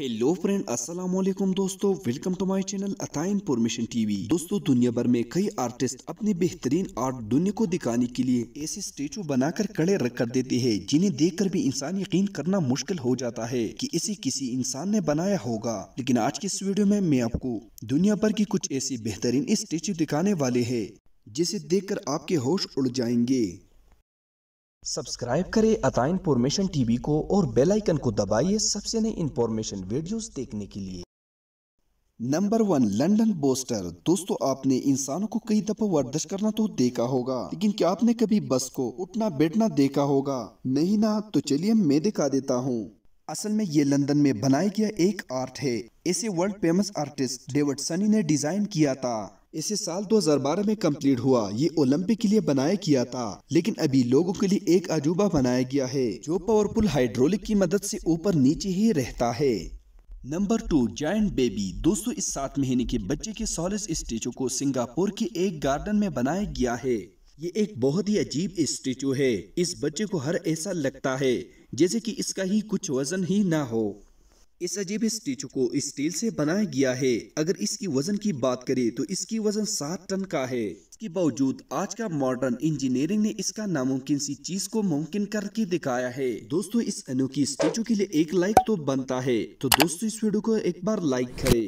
hello friend अस्सलाम वालेकुम दोस्तों वेलकम टू माय चैनल अताइन इन्फॉर्मेशन टीवी दोस्तों दुनिया भर में कई आर्टिस्ट अपने बेहतरीन आर्ट दुनिया को दिखाने के लिए ऐसे स्टेचू बनाकर कड़े रख कर देते हैं जिन्हें देखकर भी इंसान यकीन करना मुश्किल हो जाता है कि इसे किसी इंसान ने बनाया होगा लेकिन आज की इस वीडियो में मैं आपको दुनिया भर की कुछ ऐसी बेहतरीन स्टेचू दिखाने वाले है जिसे कर आपके होश उड़ जाएंगे सब्सक्राइब करें अता इन्फॉर्मेशन टीवी को और बेल आइकन को दबाइए सबसे नई इन्फॉर्मेशन वीडियोस देखने के लिए नंबर वन लंदन बोस्टर दोस्तों आपने इंसानों को कई दफा वर्जिश करना तो देखा होगा लेकिन क्या आपने कभी बस को उठना बैठना देखा होगा नहीं ना तो चलिए मैं दिखा देता हूँ असल में ये लंदन में बनाया गया एक आर्ट है इसे world famous artist David Sunny ने डिजाइन किया था इसे साल 2012 में कंप्लीट हुआ ये ओलंपिक के लिए बनाया गया था लेकिन अभी लोगों के लिए एक अजूबा बनाया गया है जो पावरफुल हाइड्रोलिक की मदद से ऊपर नीचे ही रहता है नंबर टू जॉइंट बेबी दोस्तों इस सात महीने के बच्चे के सोलिस स्टेचू को सिंगापुर के एक गार्डन में बनाया गया है ये एक बहुत ही अजीब स्टेचू है इस बच्चे को हर ऐसा लगता है जैसे की इसका ही कुछ वजन ही ना हो इस अजीब स्टेचू को स्टील से बनाया गया है अगर इसकी वजन की बात करें तो इसकी वजन सात टन का है इसके बावजूद आज का मॉडर्न इंजीनियरिंग ने इसका नामुमकिन सी चीज को मुमकिन करके दिखाया है दोस्तों इस अनोखी स्टेचू के लिए एक लाइक तो बनता है तो दोस्तों इस वीडियो को एक बार लाइक करे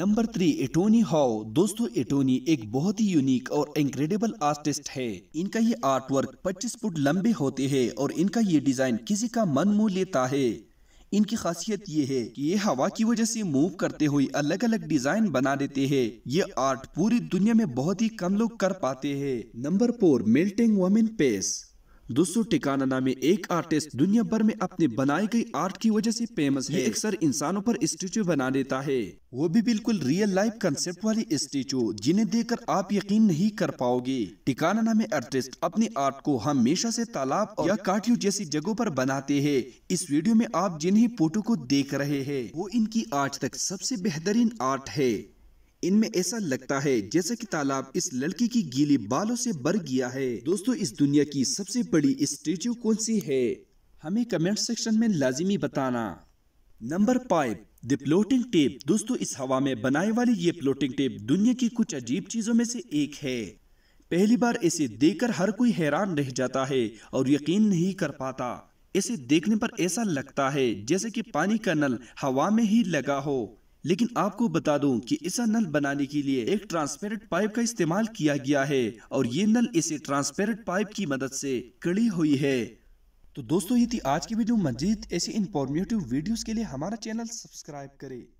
नंबर थ्री एटोनी हाउ दोस्तों एटोनी एक बहुत ही यूनिक और इनक्रेडिबल आर्टिस्ट है इनका ये आर्ट वर्क 25 फुट लंबे होते हैं और इनका ये डिजाइन किसी का मन मोह लेता है इनकी खासियत ये है कि ये हवा की वजह से मूव करते हुए अलग अलग डिजाइन बना देते हैं ये आर्ट पूरी दुनिया में बहुत ही कम लोग कर पाते हैं number four melting women face दोस्तों टिकाना नामे एक आर्टिस्ट दुनिया भर में अपने बनाई गई आर्ट की वजह से फेमस है अक्सर इंसानों पर स्टेचू बना देता है वो भी बिल्कुल रियल लाइफ कंसेप्ट वाली स्टेचू जिन्हें देखकर आप यकीन नहीं कर पाओगे टिकाना नामे आर्टिस्ट अपने आर्ट को हमेशा से तालाब और या काठियों जैसी जगहों पर बनाते है इस वीडियो में आप जिन्हें फोटो को देख रहे है वो इनकी आज तक सबसे बेहतरीन आर्ट है इनमें ऐसा लगता है जैसे कि तालाब इस लड़की की गीली बालों से भर गया है दोस्तों इस दुनिया की सबसे बड़ी स्टेच्यू कौन सी है हमें कमेंट सेक्शन में लाजिमी बताना नंबर फाइव द टेप दोस्तों इस हवा में बनाए वाली ये प्लोटिंग टेप दुनिया की कुछ अजीब चीजों में से एक है पहली बार इसे देखकर हर कोई हैरान रह जाता है और यकीन नहीं कर पाता इसे देखने पर ऐसा लगता है जैसे कि पानी का नल हवा में ही लगा हो लेकिन आपको बता दूं कि इस नल बनाने के लिए एक ट्रांसपेरेंट पाइप का इस्तेमाल किया गया है और ये नल इसे ट्रांसपेरेंट पाइप की मदद से कड़ी हुई है तो दोस्तों ये थी आज की वीडियो मजीद ऐसी इंफॉर्मेटिव वीडियोस के लिए हमारा चैनल सब्सक्राइब करें